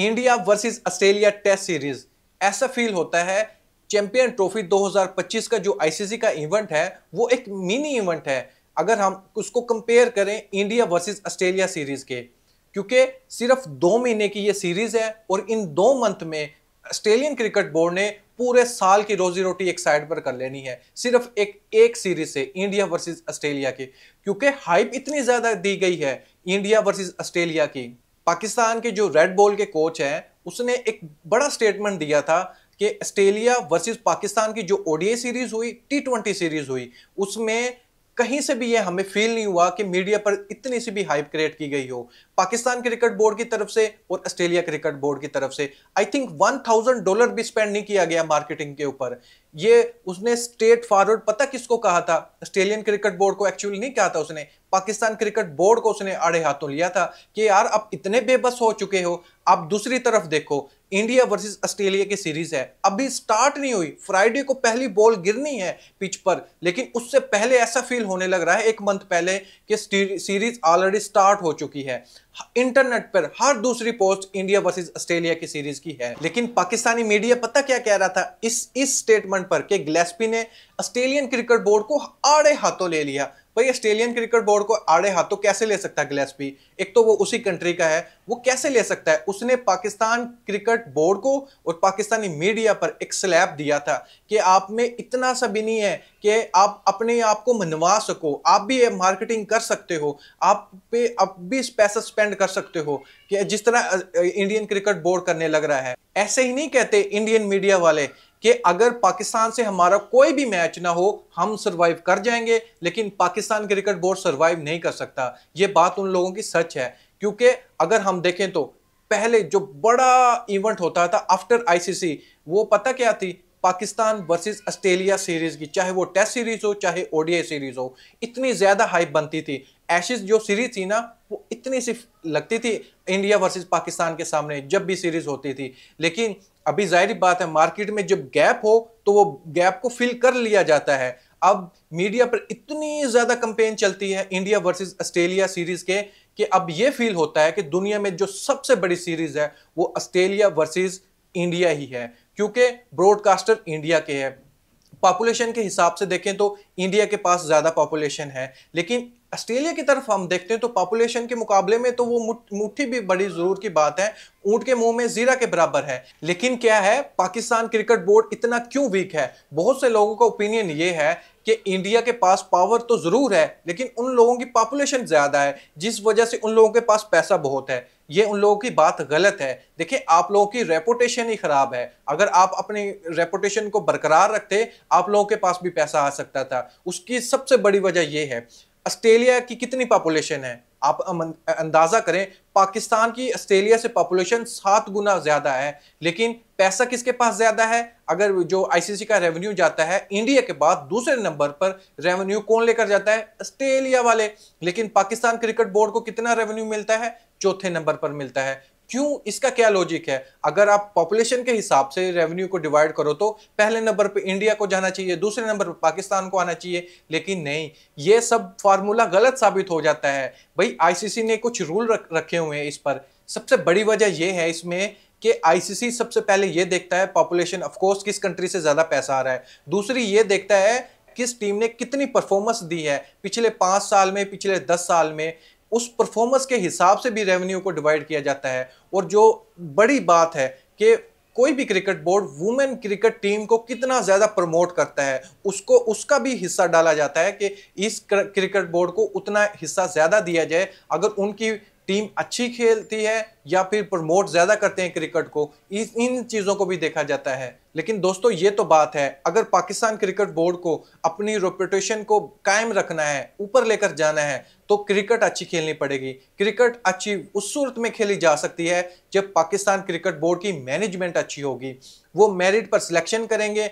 India versus Australia test series ऐसा feel होता है चैंपियन ट्रॉफी 2025 का जो आईसीसी का इवेंट है वो एक मिनी इवेंट है अगर हम उसको कंपेयर करें इंडिया वर्सेस ऑस्ट्रेलिया सीरीज के क्योंकि सिर्फ दो महीने की ये सीरीज है और इन दो मंथ में ऑस्ट्रेलियन क्रिकेट बोर्ड ने पूरे साल की रोजी रोटी एक साइड पर कर लेनी है सिर्फ एक एक सीरीज से इंडिया वर्सेस ऑस्ट्रेलिया की क्योंकि हाइप इतनी ज्यादा दी गई है इंडिया वर्सेस ऑस्ट्रेलिया की पाकिस्तान के जो रेड बॉल के कोच हैं उसने एक बड़ा स्टेटमेंट दिया था कि ऑस्ट्रेलिया वर्सेस पाकिस्तान की जो ओडीए सीरीज हुई टी ट्वेंटी सीरीज हुई उसमें कहीं से भी ये हमें फील नहीं हुआ कि मीडिया पर इतनी सी भी हाइप क्रिएट की गई हो पाकिस्तान क्रिकेट बोर्ड की तरफ से और ऑस्ट्रेलिया क्रिकेट बोर्ड की तरफ से I think one thousand dollar भी स्पेंड नहीं किया गया मार्केटिंग के ऊपर ये उसने स्टेट फॉरवर्ड पता किसको कहा था ऑस्ट्रेलियन क्रिकेट बोर्ड को एक्चुअली नहीं कहा था उसने पाकिस्तान क्रिकेट बोर्ड को उसने आड़े हाथों लिया था कि यार अब इतने बेबस हो चुके हो आप दूसरी तरफ देखो इंडिया वर्सेस ऑस्ट्रेलिया की सीरीज है अभी स्टार्ट नहीं हुई फ्राइडे को पहली बॉल गिरनी है पिच पर लेकिन उससे पहले ऐसा फील होने लग रहा है एक मंथ पहले कि सीरीज ऑलरेडी स्टार्ट हो चुकी है इंटरनेट पर हर दूसरी पोस्ट इंडिया वर्सेस ऑस्ट्रेलिया की सीरीज की है लेकिन पाकिस्तानी मीडिया पता क्या कह रहा था इस इस स्टेटमेंट पर कि ग्लेस्पी ने ऑस्ट्रेलियन क्रिकेट बोर्ड को आड़े हाथों ले लिया भाई ऑस्ट्रेलियन क्रिकेट बोर्ड को आड़े हाथों तो कैसे ले सकता है गिलेस्पी एक तो वो उसी कंट्री का है वो कैसे ले सकता है उसने पाकिस्तान क्रिकेट बोर्ड को और पाकिस्तानी मीडिया पर एक स्लैब दिया था कि आप में इतना सा भी नहीं है कि आप अपने आप को मनवा सको आप भी मार्केटिंग कर सकते हो आप पे आप भी पैसा स्पेंड कर सकते हो कि जिस तरह इंडियन क्रिकेट बोर्ड करने लग रहा है ऐसे ही नहीं कहते इंडियन मीडिया वाले कि अगर पाकिस्तान से हमारा कोई भी मैच ना हो हम सरवाइव कर जाएंगे लेकिन पाकिस्तान क्रिकेट बोर्ड सरवाइव नहीं कर सकता ये बात उन लोगों की सच है क्योंकि अगर हम देखें तो पहले जो बड़ा इवेंट होता था आफ्टर आईसीसी वो पता क्या थी पाकिस्तान वर्सेस ऑस्ट्रेलिया सीरीज की चाहे वो टेस्ट सीरीज हो चाहे ओडीआई सीरीज हो इतनी ज्यादा हाइप बनती थी एशिज जो सीरीज थी ना वो इतनी सी लगती थी इंडिया वर्सेस पाकिस्तान के सामने जब भी सीरीज होती थी लेकिन अभी जाहिर बात है मार्केट में जब गैप हो तो वो गैप को फिल कर लिया जाता है अब मीडिया पर इतनी ज्यादा कंपेन चलती है इंडिया वर्सेज ऑस्ट्रेलिया सीरीज के कि अब ये फील होता है कि दुनिया में जो सबसे बड़ी सीरीज है वो ऑस्ट्रेलिया वर्सेज इंडिया ही है क्योंकि ब्रॉडकास्टर इंडिया के है पॉपुलेशन के हिसाब से देखें तो इंडिया के पास ज़्यादा पॉपुलेशन है लेकिन ऑस्ट्रेलिया की तरफ हम देखते हैं तो पॉपुलेशन के मुकाबले में तो वो मुट्ठी भी बड़ी ज़रूर की बात है ऊंट के मुंह में जीरा के बराबर है लेकिन क्या है पाकिस्तान क्रिकेट बोर्ड इतना क्यों वीक है बहुत से लोगों का ओपिनियन ये है कि इंडिया के पास पावर तो ज़रूर है लेकिन उन लोगों की पॉपुलेशन ज़्यादा है जिस वजह से उन लोगों के पास पैसा बहुत है ये उन लोगों की बात गलत है देखिए आप लोगों की रेपुटेशन ही खराब है अगर आप अपनी रेपुटेशन को बरकरार रखते आप लोगों के पास भी पैसा आ सकता था उसकी सबसे बड़ी वजह यह है ऑस्ट्रेलिया की कितनी पॉपुलेशन है आप अंदाज़ा करें पाकिस्तान की ऑस्ट्रेलिया से पॉपुलेशन सात गुना ज़्यादा है लेकिन पैसा किसके पास ज़्यादा है अगर जो आईसीसी का रेवेन्यू जाता है इंडिया के बाद दूसरे नंबर पर रेवेन्यू कौन लेकर जाता है ऑस्ट्रेलिया वाले लेकिन पाकिस्तान क्रिकेट बोर्ड को कितना रेवेन्यू मिलता है चौथे नंबर पर मिलता है क्यों इसका क्या लॉजिक है अगर आप पॉपुलेशन के हिसाब से रेवेन्यू को डिवाइड करो तो पहले नंबर पे इंडिया को जाना चाहिए दूसरे नंबर पे पाकिस्तान को आना चाहिए लेकिन नहीं ये सब फार्मूला गलत साबित हो जाता है भाई आईसीसी ने कुछ रूल रख, रखे हुए हैं इस पर सबसे बड़ी वजह यह है इसमें कि आईसीसी सबसे पहले यह देखता है पॉपुलेशन ऑफकोर्स किस कंट्री से ज़्यादा पैसा आ रहा है दूसरी ये देखता है किस टीम ने कितनी परफॉर्मेंस दी है पिछले पांच साल में पिछले दस साल में उस परफॉर्मेंस के हिसाब से भी रेवेन्यू को डिवाइड किया जाता है और जो बड़ी बात है कि कोई भी cricket board women cricket team को कितना ज़्यादा प्रमोट करता है उसको उसका भी हिस्सा डाला जाता है कि इस क्रिकेट बोर्ड को उतना हिस्सा ज़्यादा दिया जाए अगर उनकी टीम अच्छी खेलती है या फिर प्रमोट ज़्यादा करते हैं क्रिकेट को इस इन चीज़ों को भी देखा जाता है लेकिन दोस्तों ये तो बात है अगर पाकिस्तान क्रिकेट बोर्ड को अपनी रेपुटेशन को कायम रखना है ऊपर लेकर जाना है तो क्रिकेट अच्छी खेलनी पड़ेगी क्रिकेट अच्छी उस सूरत में खेली जा सकती है जब पाकिस्तान क्रिकेट बोर्ड की मैनेजमेंट अच्छी होगी वो मेरिट पर सिलेक्शन करेंगे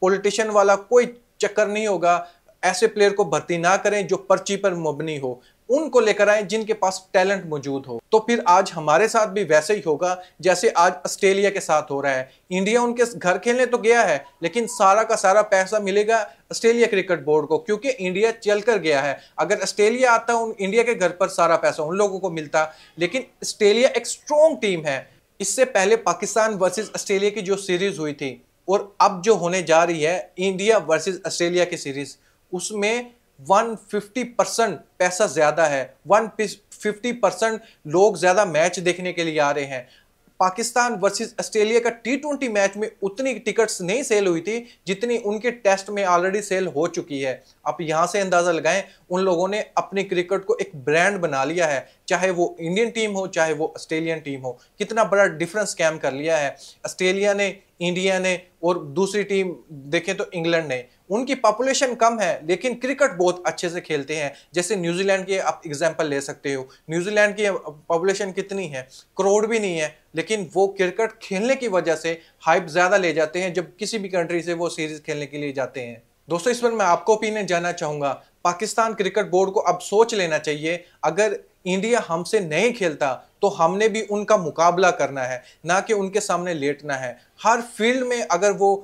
पोलिटिशन वाला कोई चक्कर नहीं होगा ऐसे प्लेयर को भर्ती ना करें जो पर्ची पर मबनी हो उनको लेकर आए जिनके पास टैलेंट मौजूद हो तो फिर आज हमारे साथ भी वैसे ही होगा जैसे आज ऑस्ट्रेलिया के साथ हो रहा है इंडिया उनके घर खेलने तो गया है लेकिन सारा का सारा पैसा मिलेगा ऑस्ट्रेलिया क्रिकेट बोर्ड को क्योंकि इंडिया चल कर गया है अगर ऑस्ट्रेलिया आता उन इंडिया के घर पर सारा पैसा उन लोगों को मिलता लेकिन ऑस्ट्रेलिया एक स्ट्रॉन्ग टीम है इससे पहले पाकिस्तान वर्सेज ऑस्ट्रेलिया की जो सीरीज हुई थी और अब जो होने जा रही है इंडिया वर्सेज ऑस्ट्रेलिया की सीरीज उसमें 150 परसेंट पैसा ज़्यादा है 150 परसेंट लोग ज़्यादा मैच देखने के लिए आ रहे हैं पाकिस्तान वर्सेस ऑस्ट्रेलिया का टी ट्वेंटी मैच में उतनी टिकट्स नहीं सेल हुई थी जितनी उनके टेस्ट में ऑलरेडी सेल हो चुकी है आप यहां से अंदाज़ा लगाएं उन लोगों ने अपने क्रिकेट को एक ब्रांड बना लिया है चाहे वो इंडियन टीम हो चाहे वो ऑस्ट्रेलियन टीम हो कितना बड़ा डिफरेंस कैम कर लिया है ऑस्ट्रेलिया ने इंडिया ने और दूसरी टीम देखें तो इंग्लैंड ने उनकी पॉपुलेशन कम है लेकिन क्रिकेट बहुत अच्छे से खेलते हैं जैसे न्यूजीलैंड की आप एग्जांपल ले सकते हो न्यूजीलैंड की पॉपुलेशन कितनी है करोड़ भी नहीं है लेकिन वो क्रिकेट खेलने की वजह से हाइप ज़्यादा ले जाते हैं जब किसी भी कंट्री से वो सीरीज खेलने के लिए जाते हैं दोस्तों इस पर मैं आपको ओपिनियन जानना चाहूँगा पाकिस्तान क्रिकेट बोर्ड को अब सोच लेना चाहिए अगर इंडिया हमसे नहीं खेलता तो हमने भी उनका मुकाबला करना है ना कि उनके सामने लेटना है हर फील्ड में अगर वो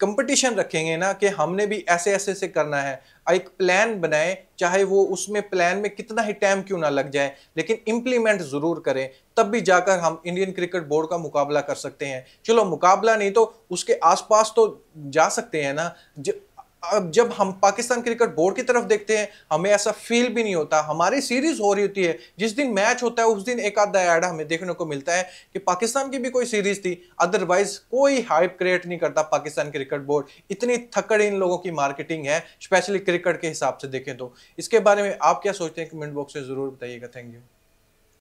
कंपटीशन रखेंगे ना कि हमने भी ऐसे ऐसे से करना है एक प्लान बनाएं चाहे वो उसमें प्लान में कितना ही टाइम क्यों ना लग जाए लेकिन इम्प्लीमेंट ज़रूर करें तब भी जाकर हम इंडियन क्रिकेट बोर्ड का मुकाबला कर सकते हैं चलो मुकाबला नहीं तो उसके आसपास तो जा सकते हैं ना अब जब हम पाकिस्तान क्रिकेट बोर्ड की तरफ देखते हैं हमें ऐसा फील भी नहीं होता हमारी सीरीज हो रही होती है जिस दिन मैच होता है उस दिन एक आधा ऐड हमें देखने को मिलता है कि पाकिस्तान की भी कोई सीरीज थी अदरवाइज कोई हाइप क्रिएट नहीं करता पाकिस्तान क्रिकेट बोर्ड इतनी थकड़ इन लोगों की मार्केटिंग है स्पेशली क्रिकेट के हिसाब से देखें तो इसके बारे में आप क्या सोचते हैं कमेंट बॉक्स में ज़रूर बताइएगा थैंक यू